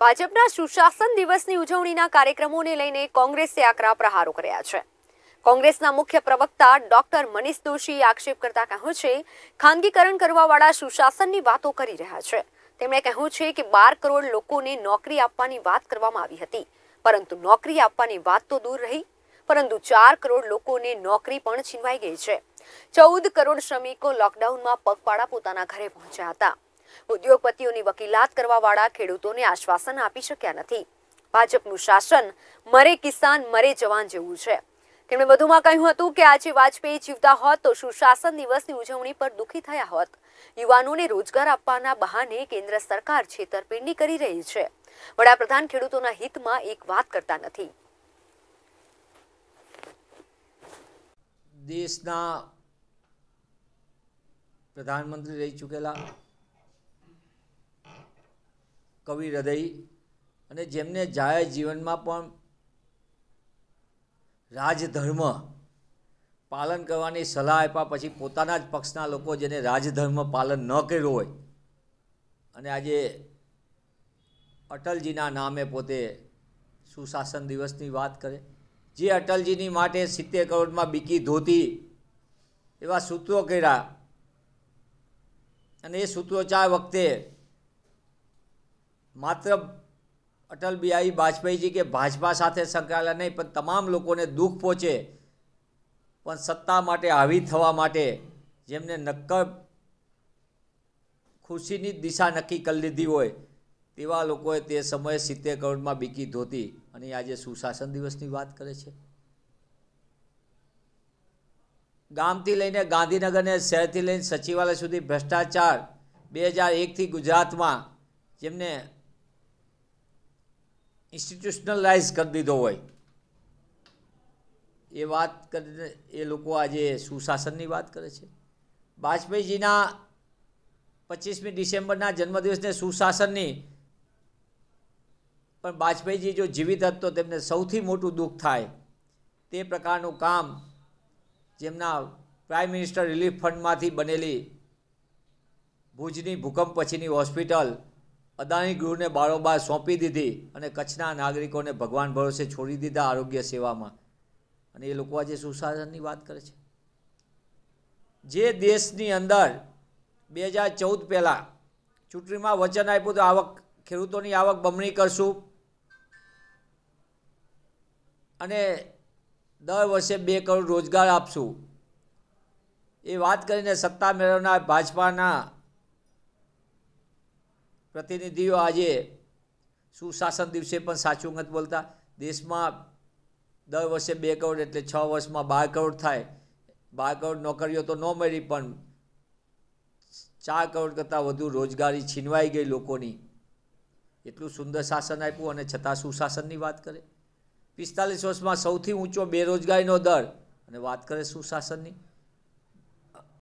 ભાજપના સુશાસન દિવસની ઉજવણીના કાર્યક્રમોને લઈને કોંગ્રેસે આકરા પ્રહારો કર્યા છે કોંગ્રેસના મુખ્ય પ્રવક્તા ડોક્ટર મનીષ દોશીએ આક્ષેપ કરતા કહ્યું છે ખાનગીકરણ કરવાવાળા સુશાસનની વાતો કરી રહ્યા છે તેમણે કહ્યું છે કે બાર કરોડ લોકોને નોકરી આપવાની વાત કરવામાં આવી હતી પરંતુ નોકરી આપવાની વાત તો દૂર રહી પરંતુ ચાર કરોડ લોકોને નોકરી પણ છીનવાઈ ગઈ છે ચૌદ કરોડ શ્રમિકો લોકડાઉનમાં પગપાળા પોતાના ઘરે પહોંચ્યા હતા ઉદ્યોગપતિઓની વકીલાત કરવાવાળા ખેડૂતોને આશ્વાસન આપી શક્યા નથી ભાજપનું શાસન મરે કિસાન મરે જવાન જેવું છે તેમણે વધુમાં કહ્યું હતું કે આજે વાજપેયી જીવતા હોત તો સુશાસન દિવસની ઉજવણી પર દુઃખી થયા હોત યુવાનોને રોજગાર આપવાના બહાને કેન્દ્ર સરકાર છેતરપિંડી કરી રહી છે વડાપ્રધાન ખેડૂતોના હિતમાં એક વાત કરતા નથી દેશના પ્રધાનમંત્રી રહી ચૂકેલા કવિ હૃદય અને જેમને જાહેર જીવનમાં પણ રાજધર્મ પાલન કરવાની સલાહ આપ્યા પછી પોતાના જ પક્ષના લોકો જેને રાજધર્મ પાલન ન કર્યું હોય અને આજે અટલજીના નામે પોતે સુશાસન દિવસની વાત કરે જે અટલજીની માટે સિત્તેર કરોડમાં બીકી ધોતી એવા સૂત્રો કર્યા અને એ સૂત્રોચ્ચાર વખતે માત્ર અટલ બિહારી વાજપેયીજી કે ભાજપા સાથે સંકળાયેલા નહીં પણ તમામ લોકોને દુઃખ પહોંચે પણ સત્તા માટે હાવી થવા માટે જેમને નક્કર ખુશીની દિશા નક્કી કરી લીધી હોય તેવા લોકોએ તે સમયે સિત્તેર કરોડમાં બીકી ધોતી અને આજે સુશાસન દિવસની વાત કરે છે ગામથી લઈને ગાંધીનગરને શહેરથી લઈને સચિવાલય સુધી ભ્રષ્ટાચાર બે હજાર એકથી ગુજરાતમાં જેમને ઇન્સ્ટિટ્યુશનલાઇઝ કરી દીધો હોય એ વાત કરીને એ લોકો આજે સુશાસનની વાત કરે છે વાજપેયીજીના પચીસમી ડિસેમ્બરના જન્મદિવસને સુશાસનની પણ વાજપેયીજી જો જીવિત હોત તો તેમને સૌથી મોટું દુઃખ થાય તે પ્રકારનું કામ જેમના પ્રાઇમ મિનિસ્ટર રિલીફ ફંડમાંથી બનેલી ભુજની ભૂકંપ પછીની હોસ્પિટલ અદાણી ગૃહને બારોબાર સોંપી દીધી અને કચ્છના નાગરિકોને ભગવાન ભરોસે છોડી દીધા આરોગ્ય સેવામાં અને એ લોકો આજે સુશાસનની વાત કરે છે જે દેશની અંદર બે હજાર ચૌદ પહેલાં ચૂંટણીમાં વચન આપ્યું તો આવક ખેડૂતોની આવક બમણી કરશું અને દર વર્ષે બે કરોડ રોજગાર આપશું એ વાત કરીને સત્તા મેળવનાર ભાજપાના પ્રતિનિધિઓ આજે સુશાસન દિવસે પણ સાચું નથી બોલતા દેશમાં દર વર્ષે બે કરોડ એટલે છ વર્ષમાં બાર કરોડ થાય બાર કરોડ નોકરીઓ તો ન મળી પણ ચાર કરોડ કરતાં વધુ રોજગારી છીનવાઈ ગઈ લોકોની એટલું સુંદર શાસન આપ્યું અને છતાં સુશાસનની વાત કરે પિસ્તાલીસ વર્ષમાં સૌથી ઊંચો બેરોજગારીનો દર અને વાત કરે સુશાસનની